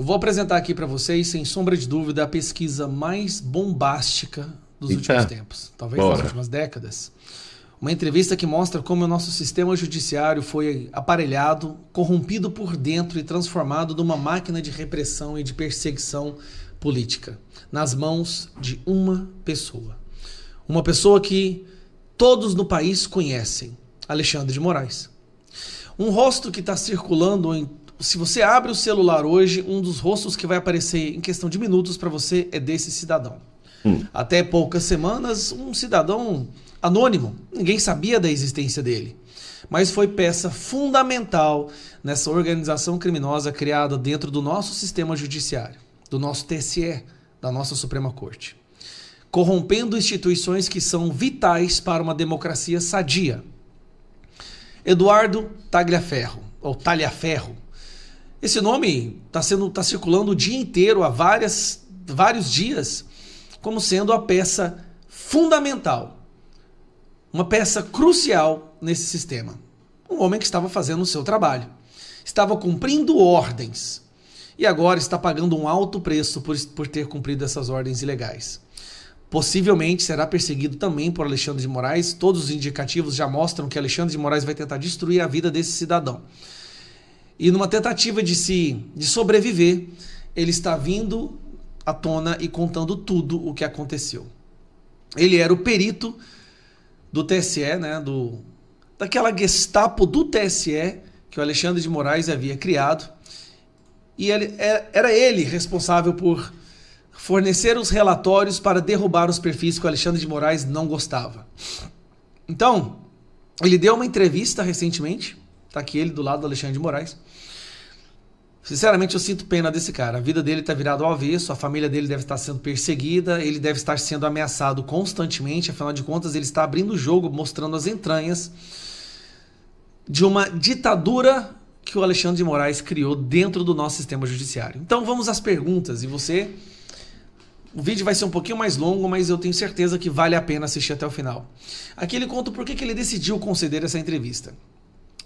Eu vou apresentar aqui para vocês, sem sombra de dúvida, a pesquisa mais bombástica dos Eita. últimos tempos, talvez Bora. das últimas décadas. Uma entrevista que mostra como o nosso sistema judiciário foi aparelhado, corrompido por dentro e transformado numa máquina de repressão e de perseguição política, nas mãos de uma pessoa. Uma pessoa que todos no país conhecem, Alexandre de Moraes. Um rosto que está circulando em se você abre o celular hoje, um dos rostos que vai aparecer em questão de minutos para você é desse cidadão. Hum. Até poucas semanas, um cidadão anônimo, ninguém sabia da existência dele. Mas foi peça fundamental nessa organização criminosa criada dentro do nosso sistema judiciário, do nosso TSE, da nossa Suprema Corte. Corrompendo instituições que são vitais para uma democracia sadia. Eduardo Tagliaferro, ou Talhaferro, esse nome está sendo tá circulando o dia inteiro há várias, vários dias como sendo a peça fundamental, uma peça crucial nesse sistema. Um homem que estava fazendo o seu trabalho, estava cumprindo ordens e agora está pagando um alto preço por, por ter cumprido essas ordens ilegais. Possivelmente será perseguido também por Alexandre de Moraes. Todos os indicativos já mostram que Alexandre de Moraes vai tentar destruir a vida desse cidadão. E numa tentativa de se de sobreviver, ele está vindo à tona e contando tudo o que aconteceu. Ele era o perito do TSE, né, do daquela Gestapo do TSE que o Alexandre de Moraes havia criado. E ele, é, era ele responsável por fornecer os relatórios para derrubar os perfis que o Alexandre de Moraes não gostava. Então, ele deu uma entrevista recentemente Tá aqui ele do lado do Alexandre de Moraes. Sinceramente, eu sinto pena desse cara. A vida dele está virada ao avesso, a família dele deve estar sendo perseguida, ele deve estar sendo ameaçado constantemente, afinal de contas, ele está abrindo o jogo, mostrando as entranhas de uma ditadura que o Alexandre de Moraes criou dentro do nosso sistema judiciário. Então vamos às perguntas e você. O vídeo vai ser um pouquinho mais longo, mas eu tenho certeza que vale a pena assistir até o final. Aqui ele conta por que ele decidiu conceder essa entrevista.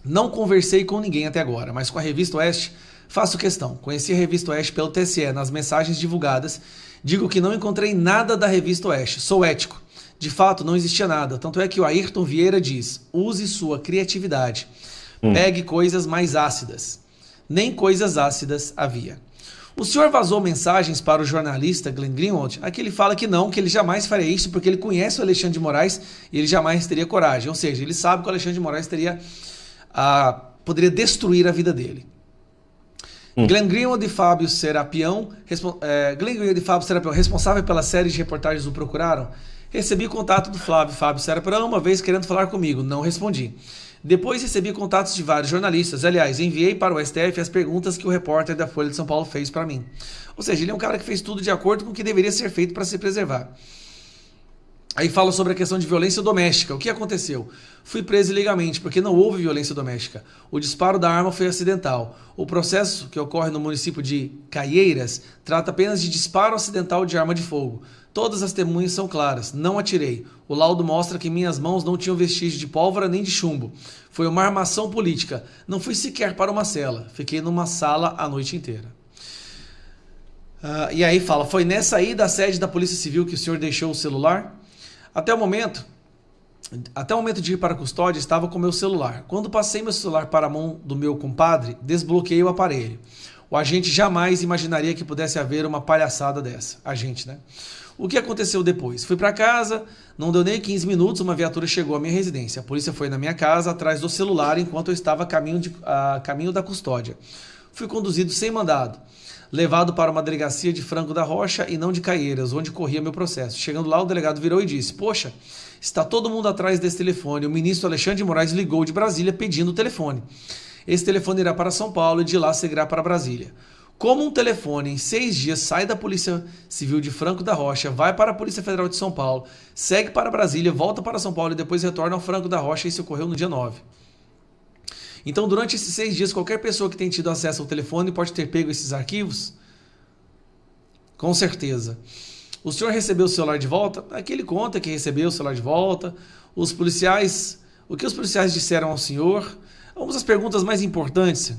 Não conversei com ninguém até agora, mas com a Revista Oeste faço questão. Conheci a Revista Oeste pelo TSE nas mensagens divulgadas. Digo que não encontrei nada da Revista Oeste. Sou ético. De fato, não existia nada. Tanto é que o Ayrton Vieira diz: use sua criatividade. Hum. Pegue coisas mais ácidas. Nem coisas ácidas havia. O senhor vazou mensagens para o jornalista Glenn Greenwald. Aqui ele fala que não, que ele jamais faria isso porque ele conhece o Alexandre de Moraes e ele jamais teria coragem. Ou seja, ele sabe que o Alexandre de Moraes teria poderia destruir a vida dele. Hum. Glenn Greenwald e Fábio Serapião, é, Glenn Greenwald e Fábio Serapião, responsável pela série de reportagens O Procuraram, recebi contato do Flávio Fábio Serapião uma vez querendo falar comigo, não respondi. Depois recebi contatos de vários jornalistas. Aliás, enviei para o STF as perguntas que o repórter da Folha de São Paulo fez para mim. Ou seja, ele é um cara que fez tudo de acordo com o que deveria ser feito para se preservar. Aí fala sobre a questão de violência doméstica. O que aconteceu? Fui preso ilegalmente, porque não houve violência doméstica. O disparo da arma foi acidental. O processo que ocorre no município de Caieiras trata apenas de disparo acidental de arma de fogo. Todas as testemunhas são claras. Não atirei. O laudo mostra que minhas mãos não tinham vestígio de pólvora nem de chumbo. Foi uma armação política. Não fui sequer para uma cela. Fiquei numa sala a noite inteira. Uh, e aí fala: Foi nessa aí da sede da Polícia Civil que o senhor deixou o celular? Até o momento, até o momento de ir para a custódia, estava com meu celular. Quando passei meu celular para a mão do meu compadre, desbloqueei o aparelho. O agente jamais imaginaria que pudesse haver uma palhaçada dessa. A gente, né? O que aconteceu depois? Fui para casa, não deu nem 15 minutos, uma viatura chegou à minha residência. A polícia foi na minha casa, atrás do celular, enquanto eu estava a caminho, de, a caminho da custódia. Fui conduzido sem mandado levado para uma delegacia de Franco da Rocha e não de Caieiras, onde corria meu processo. Chegando lá, o delegado virou e disse: Poxa, está todo mundo atrás desse telefone. O ministro Alexandre de Moraes ligou de Brasília pedindo o telefone. Esse telefone irá para São Paulo e de lá seguirá para Brasília. Como um telefone em seis dias sai da Polícia Civil de Franco da Rocha, vai para a Polícia Federal de São Paulo, segue para Brasília, volta para São Paulo e depois retorna ao Franco da Rocha, isso ocorreu no dia 9. Então, durante esses seis dias, qualquer pessoa que tenha tido acesso ao telefone pode ter pego esses arquivos? Com certeza. O senhor recebeu o celular de volta? Aqui ele conta que recebeu o celular de volta. Os policiais, o que os policiais disseram ao senhor? Vamos das perguntas mais importantes.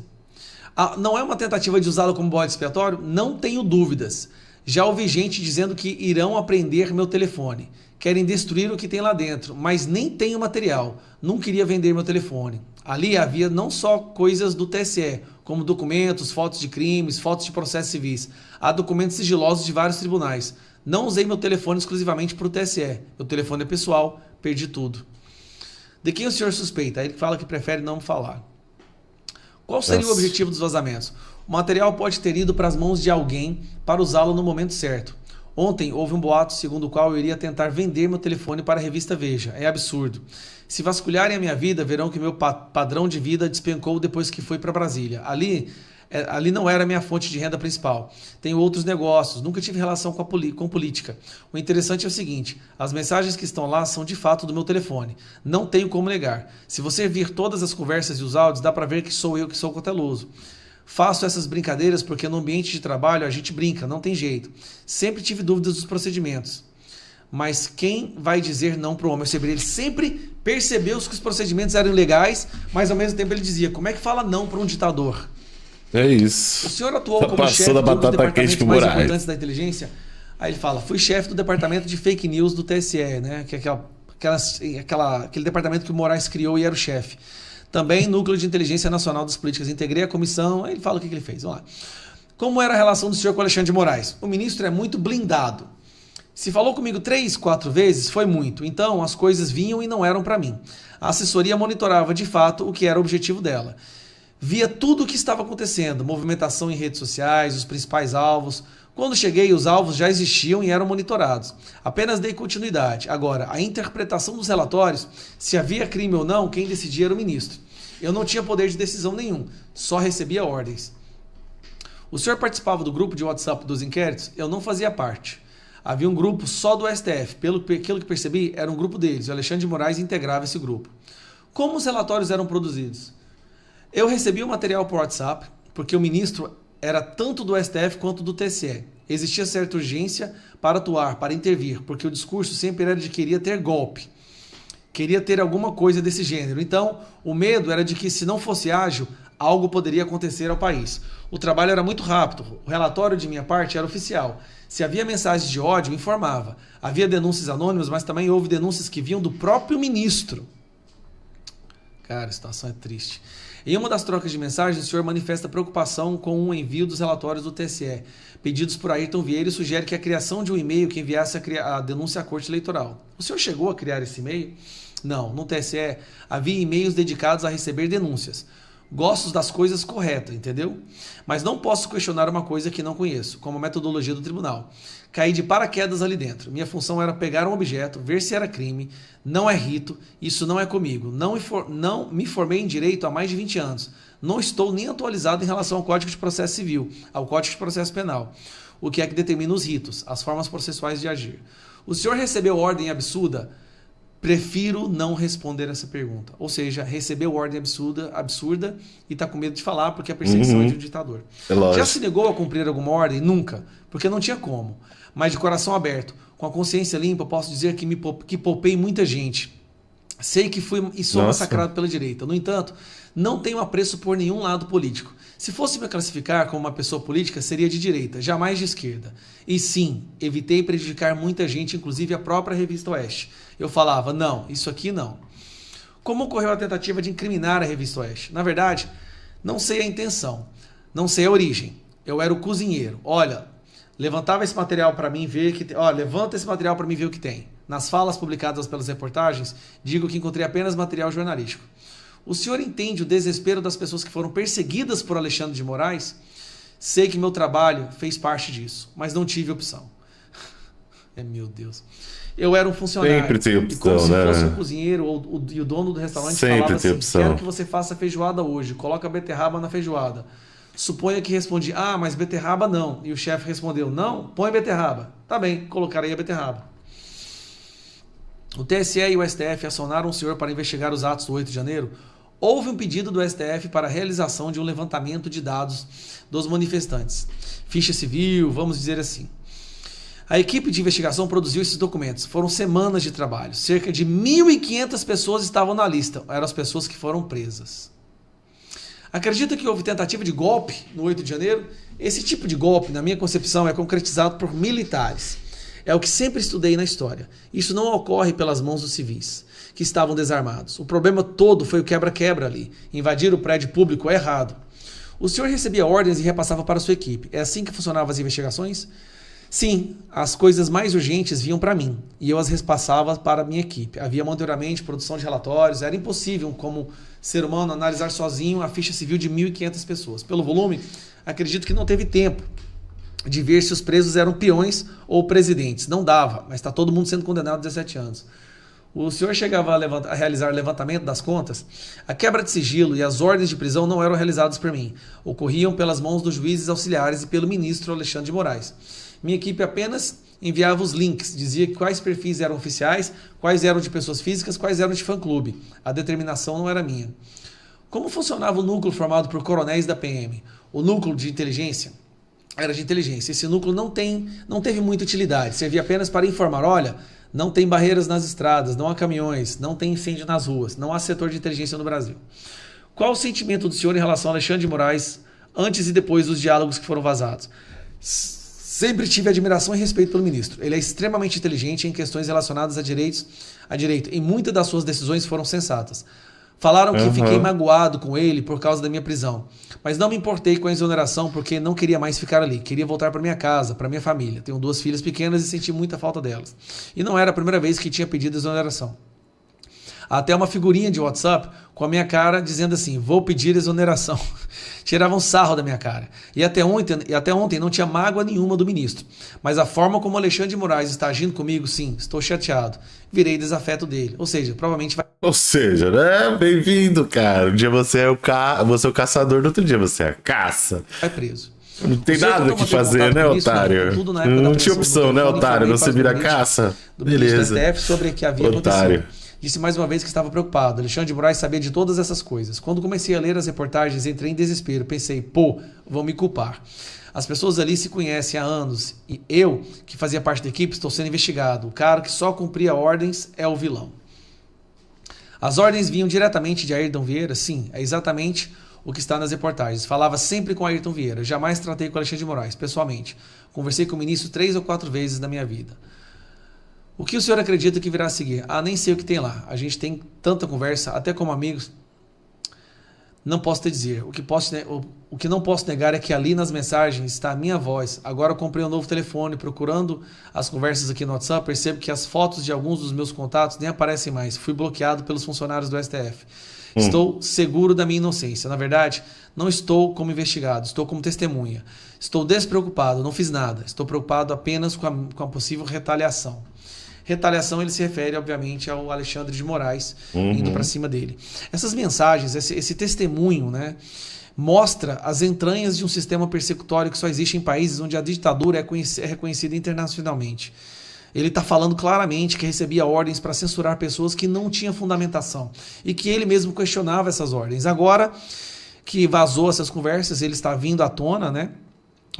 Ah, não é uma tentativa de usá-lo como bode expiatório? Não tenho dúvidas. Já ouvi gente dizendo que irão aprender meu telefone. Querem destruir o que tem lá dentro, mas nem tem o material. Não queria vender meu telefone. Ali havia não só coisas do TSE, como documentos, fotos de crimes, fotos de processos civis. Há documentos sigilosos de vários tribunais. Não usei meu telefone exclusivamente para o TSE. Meu telefone é pessoal, perdi tudo. De quem o senhor suspeita? Ele fala que prefere não falar. Qual seria Nossa. o objetivo dos vazamentos? O material pode ter ido para as mãos de alguém para usá-lo no momento certo. Ontem houve um boato segundo o qual eu iria tentar vender meu telefone para a revista Veja. É absurdo. Se vasculharem a minha vida, verão que meu pa padrão de vida despencou depois que fui para Brasília. Ali, é, ali não era a minha fonte de renda principal. Tenho outros negócios, nunca tive relação com, com política. O interessante é o seguinte: as mensagens que estão lá são de fato do meu telefone. Não tenho como negar. Se você vir todas as conversas e os áudios, dá para ver que sou eu que sou cauteloso. Faço essas brincadeiras porque no ambiente de trabalho a gente brinca, não tem jeito. Sempre tive dúvidas dos procedimentos. Mas quem vai dizer não para o homem? Ele sempre percebeu que os procedimentos eram legais, mas ao mesmo tempo ele dizia: como é que fala não para um ditador? É isso. O senhor atuou tá como chefe do departamento mais importante da inteligência. Aí ele fala: fui chefe do departamento de fake news do TSE, né? Que é aquela, aquela, aquela, aquele departamento que o Moraes criou e era o chefe. Também, Núcleo de Inteligência Nacional das Políticas. Integrei a comissão. Aí ele fala o que, que ele fez. Vamos lá. Como era a relação do senhor com Alexandre de Moraes? O ministro é muito blindado. Se falou comigo três, quatro vezes, foi muito. Então, as coisas vinham e não eram para mim. A assessoria monitorava de fato o que era o objetivo dela. Via tudo o que estava acontecendo, movimentação em redes sociais, os principais alvos. Quando cheguei, os alvos já existiam e eram monitorados. Apenas dei continuidade. Agora, a interpretação dos relatórios, se havia crime ou não, quem decidia era o ministro. Eu não tinha poder de decisão nenhum, só recebia ordens. O senhor participava do grupo de WhatsApp dos inquéritos? Eu não fazia parte. Havia um grupo só do STF. Pelo, que percebi, era um grupo deles. O Alexandre de Moraes integrava esse grupo. Como os relatórios eram produzidos? Eu recebia o material por WhatsApp, porque o ministro era tanto do STF quanto do TSE. Existia certa urgência para atuar, para intervir, porque o discurso sempre era de que ter golpe queria ter alguma coisa desse gênero. Então, o medo era de que, se não fosse ágil, algo poderia acontecer ao país. O trabalho era muito rápido, o relatório de minha parte era oficial. Se havia mensagens de ódio, informava. Havia denúncias anônimas, mas também houve denúncias que vinham do próprio ministro. Cara, a situação é triste. Em uma das trocas de mensagens, o senhor manifesta preocupação com o envio dos relatórios do TSE, pedidos por Ayrton Vieira, e sugere que a criação de um e-mail que enviasse a, a denúncia à Corte Eleitoral. O senhor chegou a criar esse e-mail? Não, no TSE havia e-mails dedicados a receber denúncias. Gosto das coisas corretas, entendeu? Mas não posso questionar uma coisa que não conheço, como a metodologia do tribunal. Caí de paraquedas ali dentro. Minha função era pegar um objeto, ver se era crime. Não é rito, isso não é comigo. Não, não me formei em direito há mais de 20 anos. Não estou nem atualizado em relação ao Código de Processo Civil, ao Código de Processo Penal, o que é que determina os ritos, as formas processuais de agir. O senhor recebeu ordem absurda? Prefiro não responder essa pergunta. Ou seja, recebeu ordem absurda, absurda e está com medo de falar porque a perseguição é uhum. é de um ditador. É Já se negou a cumprir alguma ordem? Nunca, porque não tinha como. Mas de coração aberto, com a consciência limpa, posso dizer que me que poupei muita gente. Sei que fui e sou Nossa. massacrado pela direita. No entanto, não tenho apreço por nenhum lado político. Se fosse me classificar como uma pessoa política, seria de direita, jamais de esquerda. E sim, evitei prejudicar muita gente, inclusive a própria revista Oeste eu falava: não, isso aqui não. Como ocorreu a tentativa de incriminar a revista Oeste? Na verdade, não sei a intenção, não sei a origem. Eu era o cozinheiro. Olha, levantava esse material para mim ver que tem. Olha, levanta esse material para mim ver o que tem. Nas falas publicadas pelas reportagens, digo que encontrei apenas material jornalístico. O senhor entende o desespero das pessoas que foram perseguidas por Alexandre de Moraes? Sei que meu trabalho fez parte disso, mas não tive opção. É, meu Deus. Eu era um funcionário. Sempre tem opção, como se né? fosse um cozinheiro ou, o, e o dono do restaurante Sempre falava assim: opção. quero que você faça feijoada hoje, coloca beterraba na feijoada. Suponha que respondi, ah, mas beterraba não. E o chefe respondeu, não, põe beterraba. Tá bem, colocarei a beterraba. O TSE e o STF acionaram o senhor para investigar os atos do 8 de janeiro. Houve um pedido do STF para a realização de um levantamento de dados dos manifestantes. Ficha civil, vamos dizer assim. A equipe de investigação produziu esses documentos. Foram semanas de trabalho. Cerca de 1.500 pessoas estavam na lista. Eram as pessoas que foram presas. Acredita que houve tentativa de golpe no 8 de janeiro? Esse tipo de golpe, na minha concepção, é concretizado por militares. É o que sempre estudei na história. Isso não ocorre pelas mãos dos civis, que estavam desarmados. O problema todo foi o quebra-quebra ali. Invadir o prédio público é errado. O senhor recebia ordens e repassava para sua equipe. É assim que funcionavam as investigações? Sim, as coisas mais urgentes vinham para mim e eu as repassava para a minha equipe. Havia monitoramento, produção de relatórios, era impossível, como ser humano, analisar sozinho a ficha civil de 1.500 pessoas. Pelo volume, acredito que não teve tempo de ver se os presos eram peões ou presidentes. Não dava, mas está todo mundo sendo condenado a 17 anos. O senhor chegava a, levantar, a, realizar levantamento das contas? A quebra de sigilo e as ordens de prisão não eram realizadas por mim. Ocorriam pelas mãos dos juízes auxiliares e pelo ministro Alexandre de Moraes. Minha equipe apenas enviava os links, dizia quais perfis eram oficiais, quais eram de pessoas físicas, quais eram de fã-clube. A determinação não era minha. Como funcionava o núcleo formado por coronéis da PM? O núcleo de inteligência era de inteligência. Esse núcleo não, tem, não teve muita utilidade, servia apenas para informar: olha, não tem barreiras nas estradas, não há caminhões, não tem incêndio nas ruas, não há setor de inteligência no Brasil. Qual o sentimento do senhor em relação a Alexandre de Moraes antes e depois dos diálogos que foram vazados? Sempre tive admiração e respeito pelo ministro. Ele é extremamente inteligente em questões relacionadas a direitos, a direito, e muitas das suas decisões foram sensatas. Falaram que uhum. fiquei magoado com ele por causa da minha prisão, mas não me importei com a exoneração porque não queria mais ficar ali, queria voltar para minha casa, para minha família. Tenho duas filhas pequenas e senti muita falta delas. E não era a primeira vez que tinha pedido exoneração até uma figurinha de WhatsApp com a minha cara dizendo assim: vou pedir exoneração. Tiravam um sarro da minha cara. E até, ontem, e até ontem não tinha mágoa nenhuma do ministro. Mas a forma como Alexandre de Moraes está agindo comigo, sim, estou chateado. Virei desafeto dele. Ou seja, provavelmente vai. Ou seja, né? Bem-vindo, cara. Um dia você é o, ca... você é o caçador, no outro dia você é a caça. Vai preso. Não tem nada o que fazer, né, isso, otário? Tudo, não tinha opção, né, otário? Você vira caça. Do Beleza. Do STF sobre que havia otário. acontecido. Disse mais uma vez que estava preocupado. Alexandre de Moraes sabia de todas essas coisas. Quando comecei a ler as reportagens, entrei em desespero. Pensei, pô, vão me culpar. As pessoas ali se conhecem há anos e eu, que fazia parte da equipe, estou sendo investigado. O cara que só cumpria ordens é o vilão. As ordens vinham diretamente de Ayrton Vieira? Sim, é exatamente o que está nas reportagens. Falava sempre com Ayrton Vieira, jamais tratei com Alexandre de Moraes, pessoalmente. Conversei com o ministro três ou quatro vezes na minha vida. O que o senhor acredita que virá a seguir? Ah, nem sei o que tem lá. A gente tem tanta conversa, até como amigos. Não posso te dizer. O que, posso, o que não posso negar é que ali nas mensagens está a minha voz. Agora comprei um novo telefone, procurando as conversas aqui no WhatsApp, percebo que as fotos de alguns dos meus contatos nem aparecem mais. Fui bloqueado pelos funcionários do STF. Hum. Estou seguro da minha inocência. Na verdade, não estou como investigado, estou como testemunha. Estou despreocupado, não fiz nada. Estou preocupado apenas com a, com a possível retaliação. Retaliação ele se refere, obviamente, ao Alexandre de Moraes uhum. indo para cima dele. Essas mensagens, esse, esse testemunho, né? mostra as entranhas de um sistema persecutório que só existe em países onde a ditadura é, é reconhecida internacionalmente. Ele está falando claramente que recebia ordens para censurar pessoas que não tinham fundamentação e que ele mesmo questionava essas ordens. Agora que vazou essas conversas, ele está vindo à tona, né?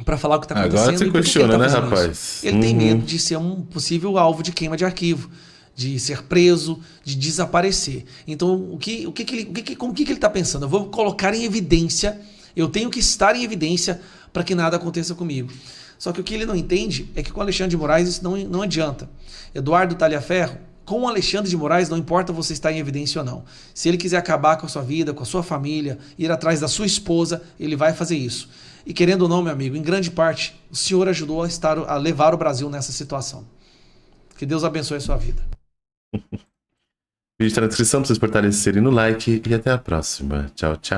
para falar o que está acontecendo. Agora você questiona, tá né, rapaz? Isso. Ele uhum. tem medo de ser um possível alvo de queima de arquivo, de ser preso, de desaparecer. Então, o que, o que, que ele, o que, que, que ele está pensando? Eu vou colocar em evidência, eu tenho que estar em evidência para que nada aconteça comigo. Só que o que ele não entende é que com Alexandre de Moraes isso não, não adianta. Eduardo Talhaferro com Alexandre de Moraes, não importa você estar em evidência ou não. Se ele quiser acabar com a sua vida, com a sua família, ir atrás da sua esposa, ele vai fazer isso. E querendo ou não, meu amigo, em grande parte, o senhor ajudou a, estar, a levar o Brasil nessa situação. Que Deus abençoe a sua vida. Vídeo está na descrição para vocês fortalecerem no like e até a próxima. Tchau, tchau.